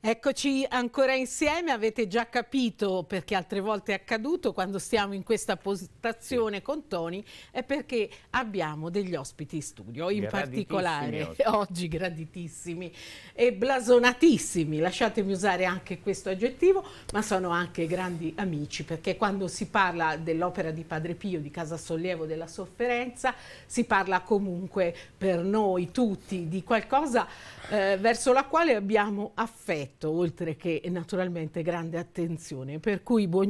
Eccoci ancora insieme, avete già capito perché altre volte è accaduto quando stiamo in questa postazione con Tony, è perché abbiamo degli ospiti in studio, in particolare oggi. oggi graditissimi e blasonatissimi, lasciatemi usare anche questo aggettivo, ma sono anche grandi amici perché quando si parla dell'opera di Padre Pio, di Casa Sollievo della Sofferenza, si parla comunque per noi tutti di qualcosa eh, verso la quale abbiamo affetto rispetto, oltre che naturalmente grande attenzione. Per cui buongiorno,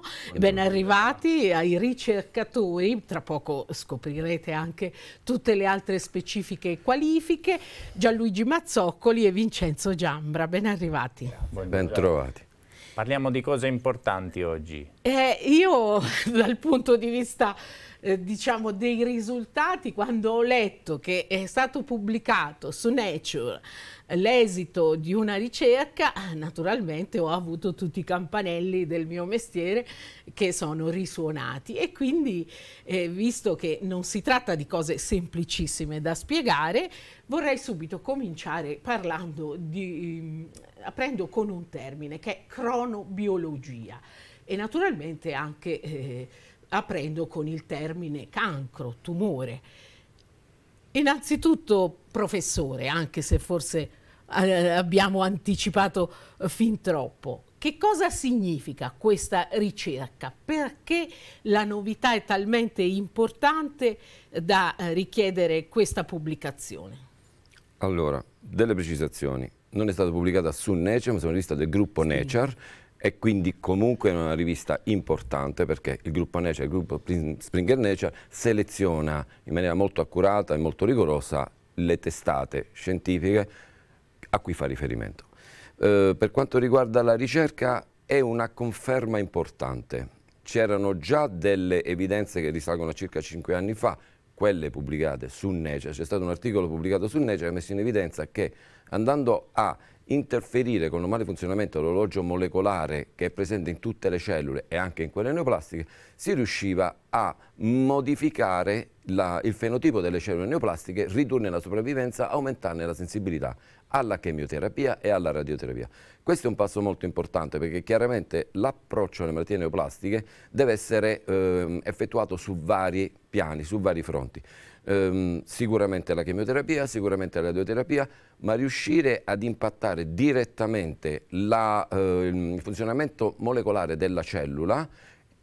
buongiorno ben arrivati ai ricercatori, tra poco scoprirete anche tutte le altre specifiche qualifiche, Gianluigi Mazzoccoli e Vincenzo Giambra, ben arrivati. Ben trovati. Parliamo di cose importanti oggi. Eh, io dal punto di vista eh, diciamo dei risultati quando ho letto che è stato pubblicato su Nature l'esito di una ricerca, naturalmente ho avuto tutti i campanelli del mio mestiere che sono risuonati e quindi eh, visto che non si tratta di cose semplicissime da spiegare, vorrei subito cominciare parlando di, mm, aprendo con un termine che è cronobiologia e naturalmente anche eh, aprendo con il termine cancro, tumore. Innanzitutto, professore, anche se forse eh, abbiamo anticipato eh, fin troppo, che cosa significa questa ricerca? Perché la novità è talmente importante da eh, richiedere questa pubblicazione? Allora, delle precisazioni. Non è stata pubblicata su Nature, ma su una rivista del gruppo sì. Nature e quindi comunque è una rivista importante perché il gruppo Nature, il gruppo Springer Nature seleziona in maniera molto accurata e molto rigorosa le testate scientifiche a cui fa riferimento. Eh, per quanto riguarda la ricerca è una conferma importante. C'erano già delle evidenze che risalgono a circa 5 anni fa, quelle pubblicate su Nature, c'è stato un articolo pubblicato su Nature che ha messo in evidenza che andando a interferire con il normale funzionamento dell'orologio molecolare che è presente in tutte le cellule e anche in quelle neoplastiche, si riusciva a modificare la, il fenotipo delle cellule neoplastiche, ridurne la sopravvivenza, aumentarne la sensibilità alla chemioterapia e alla radioterapia. Questo è un passo molto importante perché chiaramente l'approccio alle malattie neoplastiche deve essere eh, effettuato su vari piani, su vari fronti ehm, sicuramente la chemioterapia, sicuramente la radioterapia, ma riuscire ad impattare direttamente la, eh, il funzionamento molecolare della cellula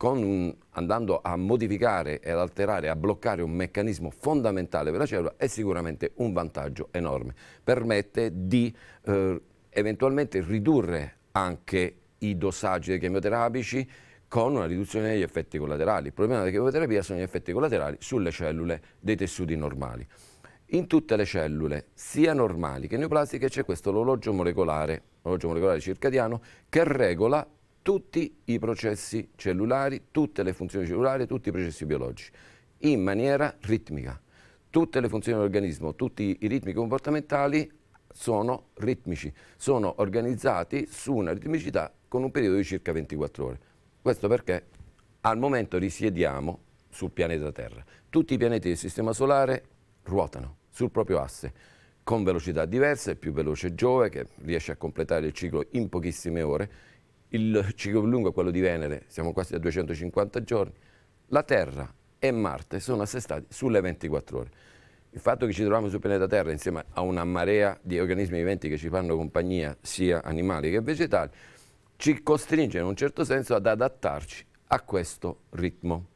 un, andando a modificare ad alterare, a bloccare un meccanismo fondamentale per la cellula è sicuramente un vantaggio enorme. Permette di eh, eventualmente ridurre anche i dosaggi chemioterapici, con una riduzione degli effetti collaterali. Il problema della chemioterapia sono gli effetti collaterali sulle cellule dei tessuti normali. In tutte le cellule, sia normali che neoplastiche, c'è questo orologio molecolare, orologio molecolare circadiano, che regola tutti i processi cellulari, tutte le funzioni cellulari, tutti i processi biologici, in maniera ritmica. Tutte le funzioni dell'organismo, tutti i ritmi comportamentali sono ritmici, sono organizzati su una ritmicità con un periodo di circa 24 ore. Questo perché al momento risiediamo sul pianeta Terra. Tutti i pianeti del Sistema Solare ruotano sul proprio asse con velocità diverse, più veloce Giove che riesce a completare il ciclo in pochissime ore, il ciclo più lungo è quello di Venere, siamo quasi a 250 giorni, la Terra e Marte sono assestati sulle 24 ore. Il fatto che ci troviamo sul pianeta Terra insieme a una marea di organismi viventi che ci fanno compagnia, sia animali che vegetali, ci costringe in un certo senso ad adattarci a questo ritmo.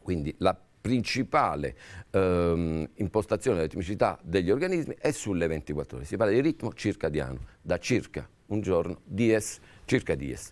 Quindi la principale ehm, impostazione della ritmicità degli organismi è sulle 24 ore. Si parla di ritmo circadiano, da circa un giorno, dies, circa dies.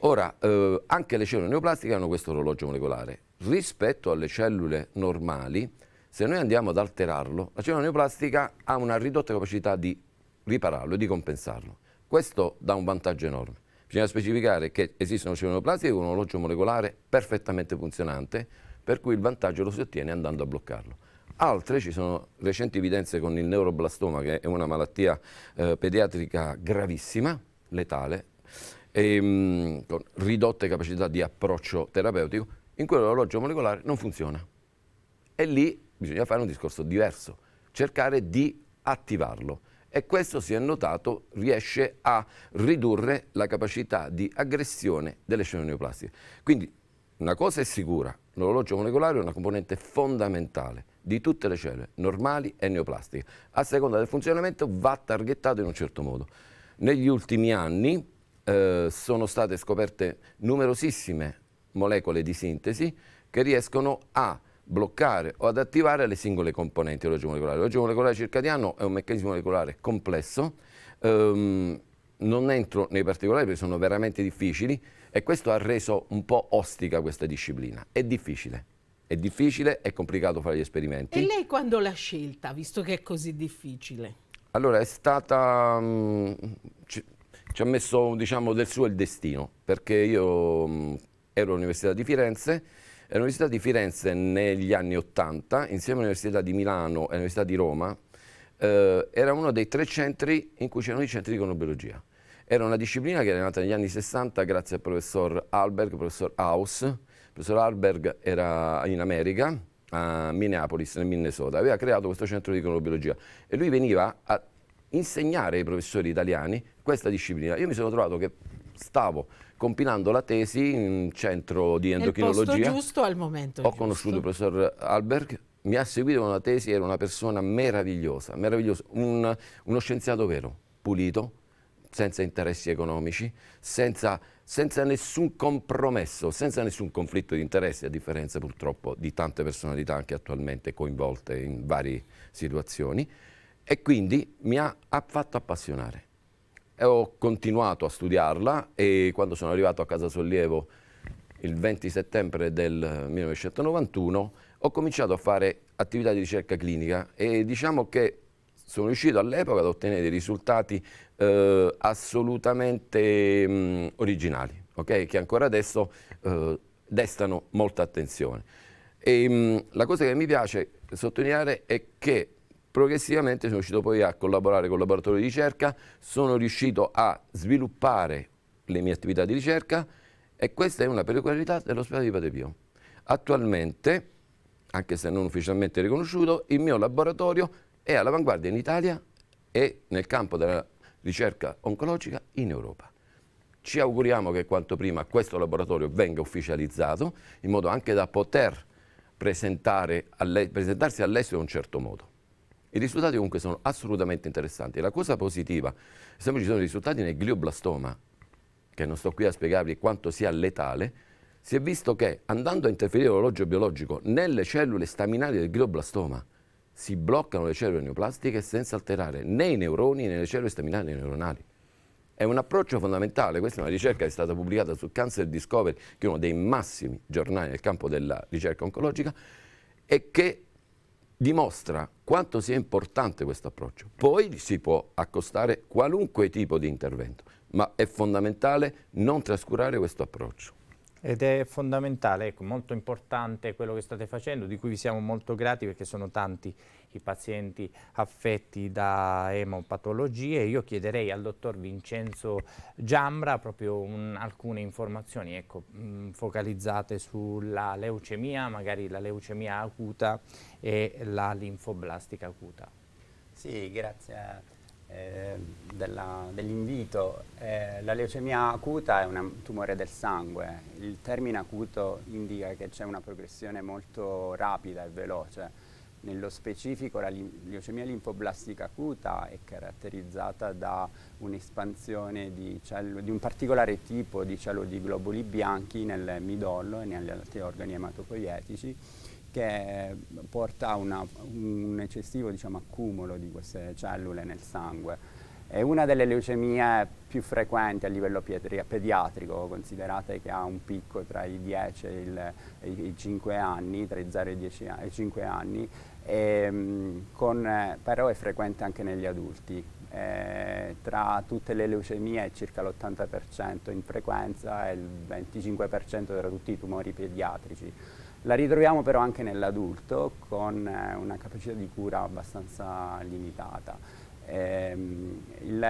Ora, eh, anche le cellule neoplastiche hanno questo orologio molecolare. Rispetto alle cellule normali, se noi andiamo ad alterarlo, la cellula neoplastica ha una ridotta capacità di ripararlo e di compensarlo. Questo dà un vantaggio enorme Bisogna specificare che esistono cianoplasie con un orologio molecolare perfettamente funzionante, per cui il vantaggio lo si ottiene andando a bloccarlo. Altre ci sono recenti evidenze con il neuroblastoma, che è una malattia eh, pediatrica gravissima, letale, e, ehm, mh, con ridotte capacità di approccio terapeutico, in cui l'orologio molecolare non funziona. E lì bisogna fare un discorso diverso, cercare di attivarlo e questo si è notato riesce a ridurre la capacità di aggressione delle cellule neoplastiche. Quindi una cosa è sicura, l'orologio molecolare è una componente fondamentale di tutte le cellule, normali e neoplastiche. A seconda del funzionamento va targettato in un certo modo. Negli ultimi anni eh, sono state scoperte numerosissime molecole di sintesi che riescono a bloccare o ad attivare le singole componenti dell'ogio molecolare. L'ogio molecolare circadiano è un meccanismo molecolare complesso, ehm, non entro nei particolari perché sono veramente difficili e questo ha reso un po' ostica questa disciplina, è difficile. È difficile, è complicato fare gli esperimenti. E lei quando l'ha scelta, visto che è così difficile? Allora, è stata... Mh, mm, ci, ci, ha messo, diciamo, del suo il destino, perché io mh, mm, ero all'Università di Firenze, eh, L'Università di Firenze negli anni Ottanta, insieme all'Università di Milano e all'Università di Roma, eh, era uno dei tre centri in cui c'erano i centri di cronobiologia. Era una disciplina che era nata negli anni 60 grazie al professor Alberg, professor Haus. Il professor Alberg era in America, a Minneapolis, nel Minnesota, aveva creato questo centro di cronobiologia e lui veniva a insegnare ai professori italiani questa disciplina. Io mi sono trovato che stavo compilando la tesi in centro di endocrinologia. Nel posto giusto al momento Ho giusto. conosciuto il professor Alberg, mi ha seguito con la tesi, era una persona meravigliosa, meravigliosa un, uno scienziato vero, pulito, senza interessi economici, senza, senza, nessun compromesso, senza nessun conflitto di interessi, a differenza purtroppo di tante personalità anche attualmente coinvolte in varie situazioni, e quindi mi ha, ha fatto appassionare. E ho continuato a studiarla e quando sono arrivato a Casa Sollievo il 20 settembre del 1991 ho cominciato a fare attività di ricerca clinica e diciamo che sono riuscito all'epoca ad ottenere dei risultati eh, assolutamente mh, originali, okay? che ancora adesso eh, destano molta attenzione. E, mh, la cosa che mi piace sottolineare è che Progressivamente sono riuscito poi a collaborare con il laboratorio di ricerca, sono riuscito a sviluppare le mie attività di ricerca e questa è una peculiarità dell'ospedale di Padre Patepio. Attualmente, anche se non ufficialmente riconosciuto, il mio laboratorio è all'avanguardia in Italia e nel campo della ricerca oncologica in Europa. Ci auguriamo che quanto prima questo laboratorio venga ufficializzato in modo anche da poter presentarsi all'estero in un certo modo. I risultati comunque sono assolutamente interessanti. La cosa positiva, sempre ci sono i risultati nel glioblastoma, che non sto qui a spiegarvi quanto sia letale, si è visto che andando a interferire l'orologio biologico nelle cellule staminali del glioblastoma si bloccano le cellule neoplastiche senza alterare né i neuroni né le cellule staminali neuronali. È un approccio fondamentale, questa è una ricerca che è stata pubblicata su Cancer Discovery, che è uno dei massimi giornali nel campo della ricerca oncologica, e che dimostra quanto sia importante questo approccio. Poi si può accostare qualunque tipo di intervento, ma è fondamentale non trascurare questo approccio. Ed è fondamentale, ecco, molto importante quello che state facendo, di cui vi siamo molto grati perché sono tanti i pazienti affetti da emopatologie. Io chiederei al dottor Vincenzo Giambra proprio un, alcune informazioni ecco, mh, mm, focalizzate sulla leucemia, magari la leucemia acuta e la linfoblastica acuta. Sì, grazie eh, dell'invito. Dell eh, la leucemia acuta è un tumore del sangue. Il termine acuto indica che c'è una progressione molto rapida e veloce nello specifico la leucemia linfoblastica acuta è caratterizzata da un'espansione di, di, un particolare tipo di cellule di globuli bianchi nel midollo e negli altri organi ematopoietici che eh, porta a un eccessivo diciamo, accumulo di queste cellule nel sangue è una delle leucemie più frequenti a livello pediatrico, considerate che ha un picco tra i 10 e, il, i 5 anni, tra i 0 e i, 10, e 5 anni, e, ehm, con, però è frequente anche negli adulti. Eh, tra tutte le leucemie è circa l'80% in frequenza e il 25% tra tutti i tumori pediatrici. La ritroviamo però anche nell'adulto con eh, una capacità di cura abbastanza limitata. Ehm, il,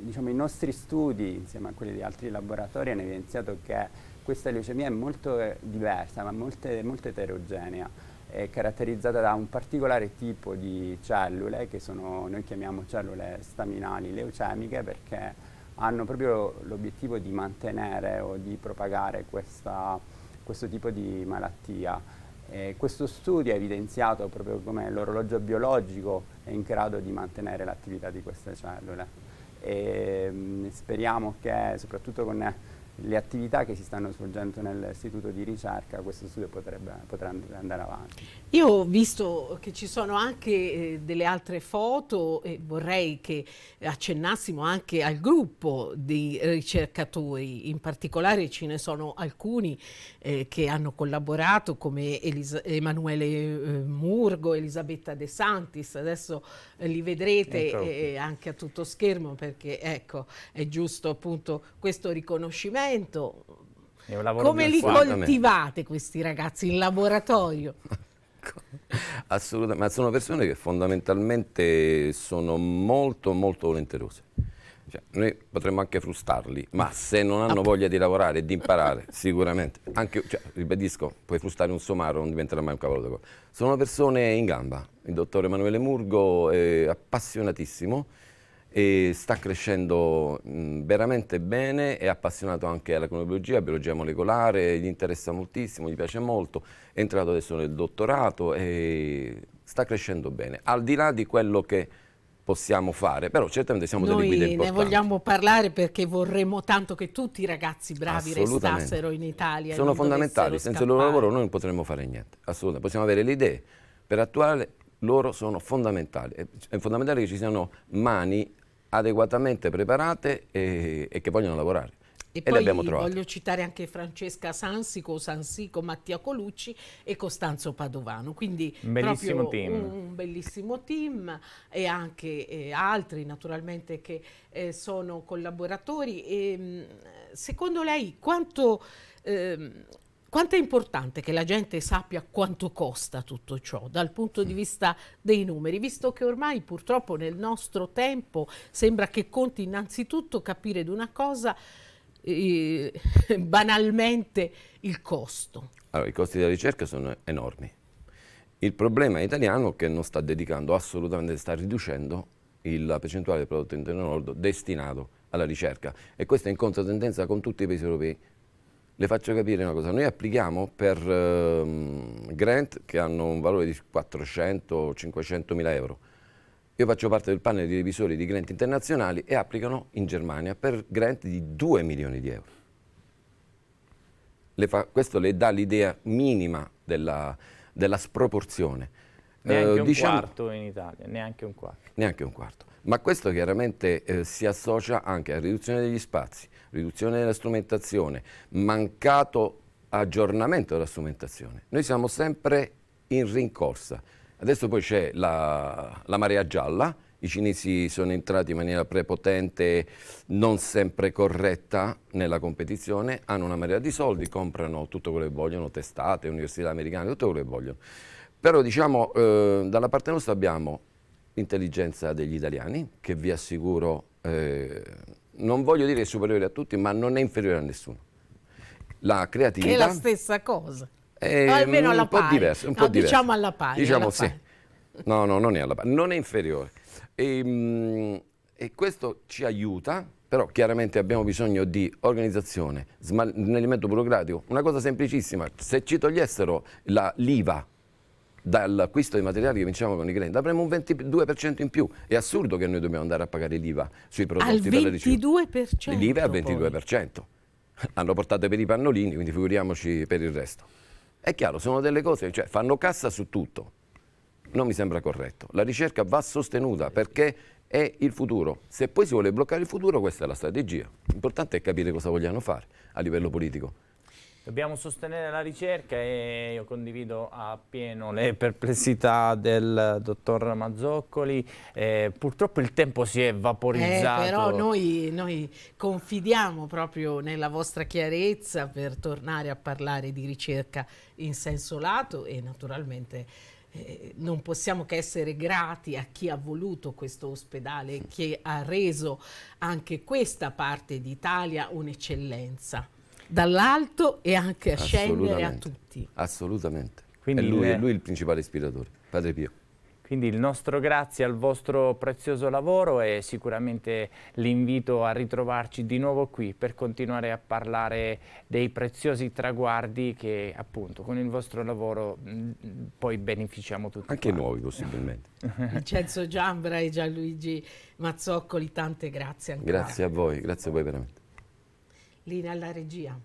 diciamo, I nostri studi, insieme a quelli di altri laboratori, hanno evidenziato che questa leucemia è molto diversa, ma molto, molto eterogenea, è caratterizzata da un particolare tipo di cellule, che sono, noi chiamiamo cellule staminali leucemiche, perché hanno proprio l'obiettivo di mantenere o di propagare questa, questo tipo di malattia. Eh, questo studio ha evidenziato proprio come l'orologio biologico è in grado di mantenere l'attività di queste cellule. E, ehm, mh, speriamo che soprattutto con le attività che si stanno svolgendo nell'istituto di ricerca, questo studio potrebbe, potrà andare avanti. Io ho visto che ci sono anche eh, delle altre foto e vorrei che accennassimo anche al gruppo di ricercatori, in particolare ce ne sono alcuni eh, che hanno collaborato come Elis Emanuele eh, Murgo, Elisabetta De Santis, adesso eh, li vedrete ecco. anche a tutto schermo perché ecco, è giusto appunto questo riconoscimento talento. Come li coltivate questi ragazzi in laboratorio? Assolutamente, ma sono persone che fondamentalmente sono molto molto volenterose. Cioè, noi potremmo anche frustarli, ma se non hanno voglia di lavorare e di imparare, sicuramente, anche, cioè, ribadisco, puoi frustare un somaro, non diventerà mai un cavolo d'acqua. Sono persone in gamba, il dottore Emanuele Murgo è appassionatissimo, e sta crescendo mh, veramente bene, è appassionato anche alla cronobiologia, biologia molecolare, gli interessa moltissimo, gli piace molto, è entrato adesso nel dottorato e sta crescendo bene, al di là di quello che possiamo fare, però certamente siamo Noi delle guide importanti. Noi ne vogliamo parlare perché vorremmo tanto che tutti i ragazzi bravi restassero in Italia. Sono fondamentali, senza scappare. il loro lavoro noi non potremmo fare niente, assolutamente. Possiamo avere le idee, per attuare loro sono fondamentali. È fondamentale che ci siano mani adeguatamente preparate e, e che vogliono lavorare. E, e poi voglio citare anche Francesca Sansico, Sansico, Mattia Colucci e Costanzo Padovano. Quindi un bellissimo team. Un, bellissimo team e anche eh, altri naturalmente che eh, sono collaboratori. E, ehm, secondo lei quanto... Eh, quanto è importante che la gente sappia quanto costa tutto ciò dal punto di mm. vista dei numeri, visto che ormai purtroppo nel nostro tempo sembra che conti innanzitutto capire di una cosa eh, banalmente il costo. Allora, i costi della ricerca sono enormi. Il problema italiano è che non sta dedicando assolutamente, sta riducendo la percentuale del prodotto interno lordo destinato alla ricerca e questo è in controtendenza con tutti i paesi europei le faccio capire una cosa, noi applichiamo per ehm, grant che hanno un valore di 400-500 mila euro. Io faccio parte del panel di revisori di grant internazionali e applicano in Germania per grant di 2 milioni di euro. Le fa, questo le dà l'idea minima della, della sproporzione. Neanche eh, un diciamo, quarto in Italia, neanche un quarto. Neanche un quarto. Ma questo chiaramente eh, si associa anche a riduzione degli spazi, riduzione della strumentazione, mancato aggiornamento della strumentazione. Noi siamo sempre in rincorsa. Adesso poi c'è la, la marea gialla, i cinesi sono entrati in maniera prepotente, non sempre corretta nella competizione, hanno una marea di soldi, comprano tutto quello che vogliono, testate, università americane, tutto quello che vogliono. Però diciamo, eh, dalla parte nostra abbiamo l'intelligenza degli italiani, che vi assicuro, eh, non voglio dire superiore a tutti, ma non è inferiore a nessuno. La creatività... Che è la stessa cosa. È almeno alla un po' diciamo diverso, un no, po' diverso. Diciamo alla pari. Diciamo alla sì. Pari. No, no, non è alla pari, non è inferiore. E, ehm, e questo ci aiuta, però chiaramente abbiamo bisogno di organizzazione, snellimento burocratico. Una cosa semplicissima, se ci togliessero l'IVA dall'acquisto dei materiali che vinciamo con i grandi avremo un 22% in più. È assurdo che noi dobbiamo andare a pagare l'IVA sui prodotti al per la ricerca. L'IVA è al 22%. Poi. Hanno portato per i pannolini, quindi figuriamoci per il resto. È chiaro, sono delle cose, cioè fanno cassa su tutto. Non mi sembra corretto. La ricerca va sostenuta perché è il futuro. Se poi si vuole bloccare il futuro, questa è la strategia. L'importante è capire cosa vogliamo fare a livello politico. Dobbiamo sostenere la ricerca e io condivido appieno le perplessità del dottor Mazzoccoli. Eh, purtroppo il tempo si è vaporizzato. Eh, però noi, noi, confidiamo proprio nella vostra chiarezza per tornare a parlare di ricerca in senso lato e naturalmente eh, non possiamo che essere grati a chi ha voluto questo ospedale, e che ha reso anche questa parte d'Italia un'eccellenza dall'alto e anche a scendere a tutti. Assolutamente. Quindi è lui, lui il principale ispiratore, Padre Pio. Quindi il nostro grazie al vostro prezioso lavoro e sicuramente l'invito a ritrovarci di nuovo qui per continuare a parlare dei preziosi traguardi che appunto con il vostro lavoro mm, poi beneficiamo tutti. Anche quanti. noi possibilmente. Vincenzo Giambra e Gianluigi Mazzoccoli, tante grazie ancora. Grazie a voi, grazie a voi veramente linea alla regia.